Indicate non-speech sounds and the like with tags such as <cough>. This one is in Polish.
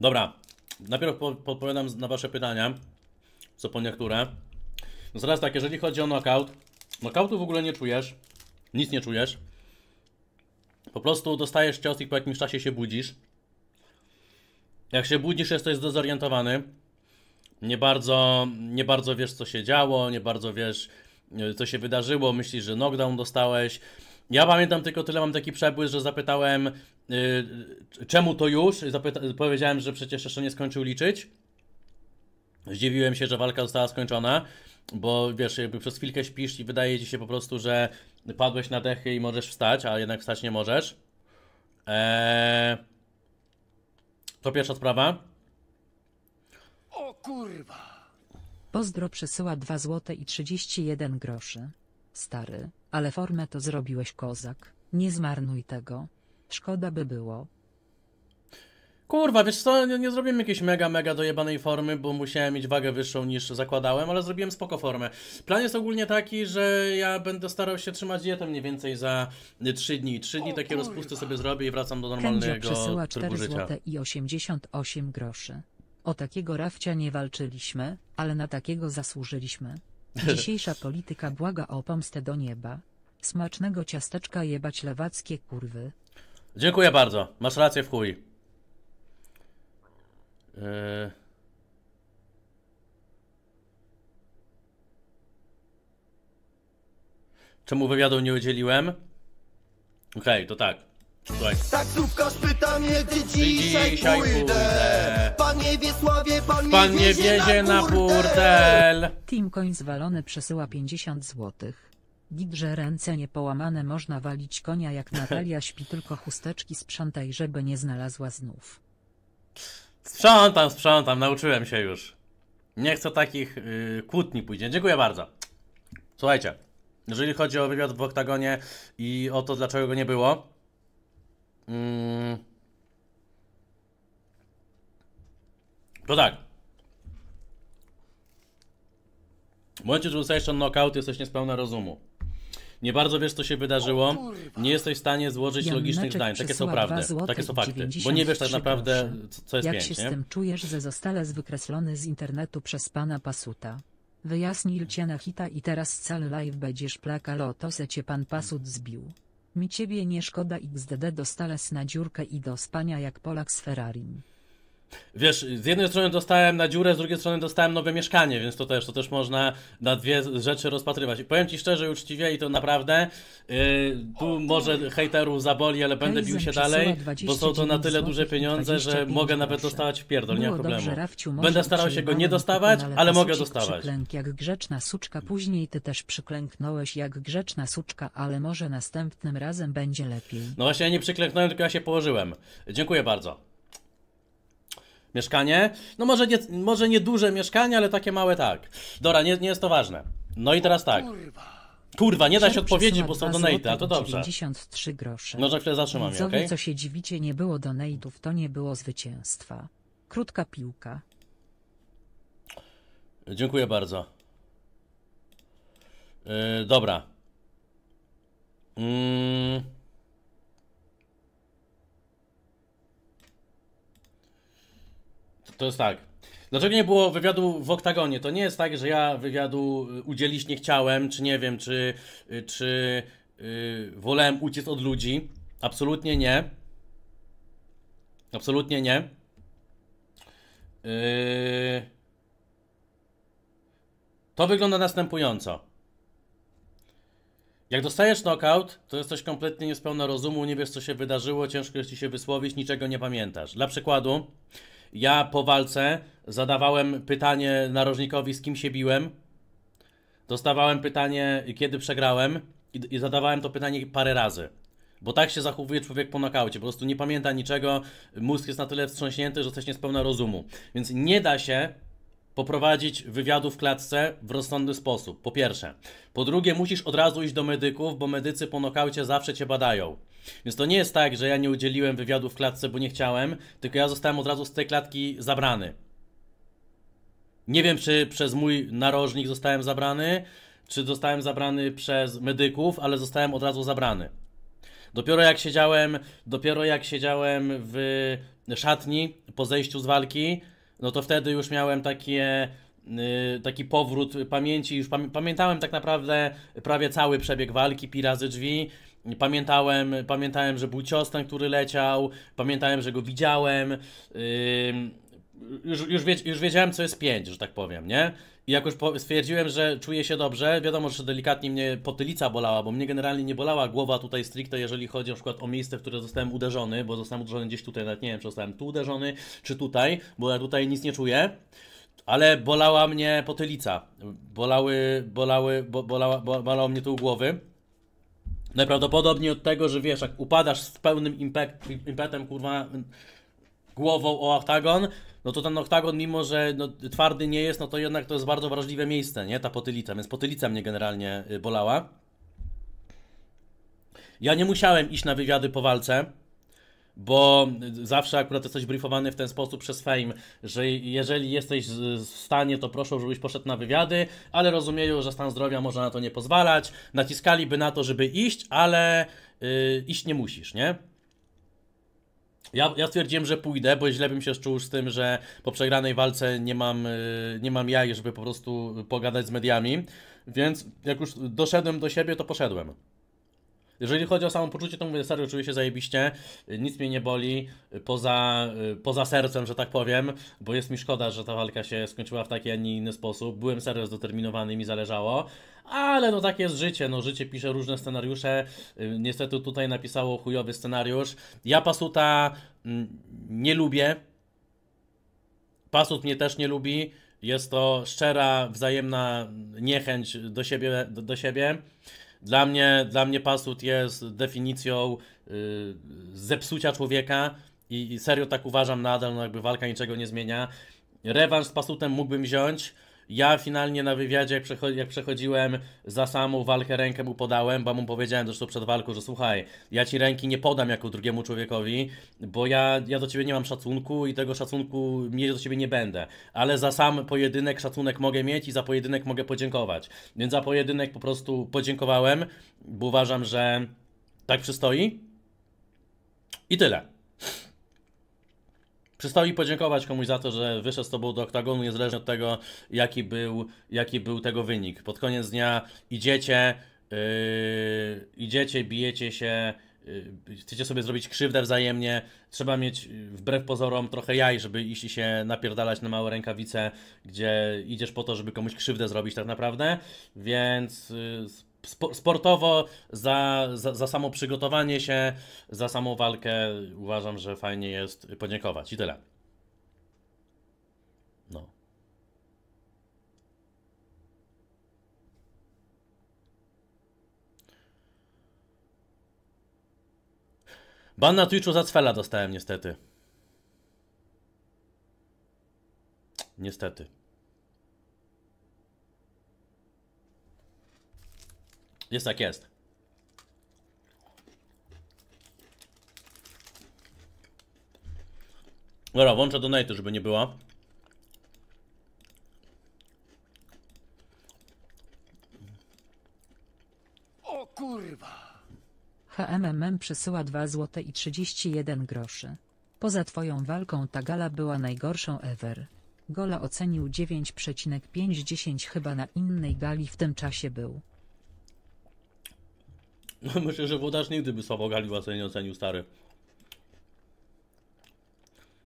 Dobra, najpierw po, na Wasze pytania, co po niektóre. No zaraz tak, jeżeli chodzi o knockout, knockoutu w ogóle nie czujesz, nic nie czujesz. Po prostu dostajesz cios i po jakimś czasie się budzisz. Jak się budzisz, jesteś dezorientowany. Nie bardzo, nie bardzo wiesz, co się działo, nie bardzo wiesz, co się wydarzyło. Myślisz, że knockdown dostałeś, ja pamiętam tylko tyle, mam taki przebłysk, że zapytałem, yy, czemu to już? Zapyta powiedziałem, że przecież jeszcze nie skończył liczyć. Zdziwiłem się, że walka została skończona, bo wiesz, jakby przez chwilkę śpisz i wydaje ci się po prostu, że padłeś na dechy i możesz wstać, a jednak wstać nie możesz. Eee... To pierwsza sprawa. O kurwa! Pozdro przesyła 2 zł i 31 groszy. Stary, ale formę to zrobiłeś kozak, nie zmarnuj tego. Szkoda by było. Kurwa, wiesz co, nie, nie zrobiłem jakiejś mega, mega dojebanej formy, bo musiałem mieć wagę wyższą niż zakładałem, ale zrobiłem spoko formę. Plan jest ogólnie taki, że ja będę starał się trzymać dietę mniej więcej za 3 dni. 3 dni o, takie kurwa. rozpusty sobie zrobię i wracam do normalnego przesyła 4 życia. i 88 groszy. O takiego rafcia nie walczyliśmy, ale na takiego zasłużyliśmy. Dzisiejsza polityka błaga o pomstę do nieba. Smacznego ciasteczka jebać lewackie kurwy. Dziękuję bardzo. Masz rację w chuj. Yy... Czemu wywiadu nie udzieliłem? Okej, okay, to tak. Słuchaj. Tak pyta mnie, gdzie dzisiaj, dzisiaj pójdę. pójdę. Panie Wiesławie, pan, Pan mnie wiezie na burtel. Team Coin zwalony przesyła 50 złotych. Gidrze ręce niepołamane można walić konia jak Natalia <laughs> śpi tylko chusteczki sprzątaj żeby nie znalazła znów. Sprzątam, sprzątam, nauczyłem się już. Nie chcę takich yy, kłótni później. Dziękuję bardzo. Słuchajcie, jeżeli chodzi o wywiad w Oktagonie i o to dlaczego go nie było. Yy, To no tak. W momencie, że dostajesz ten knockout, jesteś niespełna rozumu. Nie bardzo wiesz, co się wydarzyło, nie jesteś w stanie złożyć Jan logicznych zdań. Takie są prawdy, takie są fakty. Bo nie wiesz tak naprawdę, co, jest Jak pięć, się nie? z tym czujesz ze zostałeś wykreślony z internetu przez pana Pasuta? Wyjaśnij cię na hita i teraz cały live będziesz plakał to se cię pan Pasut zbił. Mi ciebie nie szkoda XDD dostales na dziurkę i do spania jak Polak z Ferrarim. Wiesz, z jednej strony dostałem na dziurę, z drugiej strony dostałem nowe mieszkanie, więc to też, to też można na dwie rzeczy rozpatrywać. I powiem ci szczerze i uczciwie i to naprawdę, yy, tu może hejterów zaboli, ale będę bił się dalej, bo są to na tyle duże pieniądze, że mogę nawet dostawać w pierdol, nie ma problemu. Będę starał się go nie dostawać, ale mogę dostawać. jak grzeczna suczka, później ty też przyklęknąłeś jak grzeczna suczka, ale może następnym razem będzie lepiej. No właśnie, ja nie przyklęknąłem, tylko ja się położyłem. Dziękuję bardzo mieszkanie. No może nie, może nie duże mieszkanie, ale takie małe tak. Dobra, nie, nie jest to ważne. No i teraz tak. Kurwa, nie da się odpowiedzieć, bo są donaty, a to dobrze. 93 grosze. No, że chwilę zatrzymam je, co się dziwicie, nie było donate'ów, to nie było zwycięstwa. Krótka piłka. Dziękuję bardzo. Yy, dobra. To jest tak. Dlaczego nie było wywiadu w oktagonie? To nie jest tak, że ja wywiadu y, udzielić nie chciałem, czy nie wiem, czy, y, czy yy, wolałem uciec od ludzi. Absolutnie nie. Absolutnie nie. Yy... To wygląda następująco. Jak dostajesz knockout, to jesteś kompletnie niespełna rozumu, nie wiesz co się wydarzyło, ciężko jest ci się wysłowić, niczego nie pamiętasz. Dla przykładu, ja po walce zadawałem pytanie narożnikowi, z kim się biłem. Dostawałem pytanie, kiedy przegrałem. I, i zadawałem to pytanie parę razy. Bo tak się zachowuje człowiek po nokaucie. Po prostu nie pamięta niczego, mózg jest na tyle wstrząśnięty, że jesteś niespełna rozumu. Więc nie da się poprowadzić wywiadu w klatce w rozsądny sposób, po pierwsze. Po drugie, musisz od razu iść do medyków, bo medycy po nokaucie zawsze cię badają. Więc to nie jest tak, że ja nie udzieliłem wywiadu w klatce, bo nie chciałem, tylko ja zostałem od razu z tej klatki zabrany. Nie wiem, czy przez mój narożnik zostałem zabrany, czy zostałem zabrany przez medyków, ale zostałem od razu zabrany. Dopiero jak siedziałem, dopiero jak siedziałem w szatni po zejściu z walki, no to wtedy już miałem takie, y, taki powrót pamięci, już pamiętałem tak naprawdę prawie cały przebieg walki, pi razy drzwi, Pamiętałem, pamiętałem, że był cios ten, który leciał, pamiętałem, że go widziałem. już, już, wie, już wiedziałem, co jest pięć, że tak powiem, nie? I jak już stwierdziłem, że czuję się dobrze, wiadomo, że delikatnie mnie potylica bolała, bo mnie generalnie nie bolała głowa tutaj stricte, jeżeli chodzi na przykład o miejsce, w które zostałem uderzony, bo zostałem uderzony gdzieś tutaj, nawet nie wiem, czy zostałem tu uderzony, czy tutaj, bo ja tutaj nic nie czuję. Ale bolała mnie potylica, bolały, bolały, bo, bolała, bo, bolało mnie tu u głowy. Najprawdopodobniej od tego, że wiesz, jak upadasz z pełnym impet, impetem, kurwa, głową o oktagon, no to ten oktagon, mimo że no, twardy nie jest, no to jednak to jest bardzo wrażliwe miejsce, nie? Ta potylica, więc potylica mnie generalnie y, bolała. Ja nie musiałem iść na wywiady po walce bo zawsze akurat jesteś briefowany w ten sposób przez Fame, że jeżeli jesteś w stanie, to proszę, żebyś poszedł na wywiady, ale rozumieją, że stan zdrowia może na to nie pozwalać, naciskaliby na to, żeby iść, ale yy, iść nie musisz, nie? Ja, ja stwierdziłem, że pójdę, bo źle bym się czuł z tym, że po przegranej walce nie mam, yy, nie mam jaj, żeby po prostu pogadać z mediami, więc jak już doszedłem do siebie, to poszedłem. Jeżeli chodzi o samopoczucie, to mówię, serio, czuję się zajebiście, nic mnie nie boli, poza, poza sercem, że tak powiem, bo jest mi szkoda, że ta walka się skończyła w taki, a nie inny sposób. Byłem serio zdeterminowany, mi zależało, ale no tak jest życie, no życie pisze różne scenariusze, niestety tutaj napisało chujowy scenariusz. Ja Pasuta mm, nie lubię, Pasut mnie też nie lubi, jest to szczera, wzajemna niechęć do siebie, do, do siebie. Dla mnie, dla mnie pasut jest definicją yy, zepsucia człowieka i, i serio tak uważam nadal, no jakby walka niczego nie zmienia. Rewanż z pasutem mógłbym wziąć, ja finalnie na wywiadzie, jak, jak przechodziłem za samą walkę, rękę mu podałem, bo mu powiedziałem zresztą przed walką, że słuchaj, ja ci ręki nie podam jako drugiemu człowiekowi, bo ja, ja do ciebie nie mam szacunku i tego szacunku mieć do ciebie nie będę. Ale za sam pojedynek szacunek mogę mieć i za pojedynek mogę podziękować. Więc za pojedynek po prostu podziękowałem, bo uważam, że tak przystoi. I tyle i podziękować komuś za to, że wyszedł z tobą do oktagonu, niezależnie od tego, jaki był, jaki był tego wynik. Pod koniec dnia idziecie, yy, idziecie, bijecie się, yy, chcecie sobie zrobić krzywdę wzajemnie. Trzeba mieć yy, wbrew pozorom trochę jaj, żeby iść się napierdalać na małe rękawice, gdzie idziesz po to, żeby komuś krzywdę zrobić tak naprawdę. Więc yy, sportowo za, za, za samo przygotowanie się, za samą walkę uważam, że fajnie jest podziękować i tyle. No. Ban na Twitchu za cwela dostałem niestety. Niestety. Jest tak jest. Dobra, włączę donate, żeby nie była. O kurwa! HMMM przesyła 2 zł i 31 groszy. Poza twoją walką ta gala była najgorszą ever. Gola ocenił 9,5 chyba na innej gali w tym czasie był. No, myślę, że włodarz nigdy by słabo Galiła sobie nie ocenił, stary.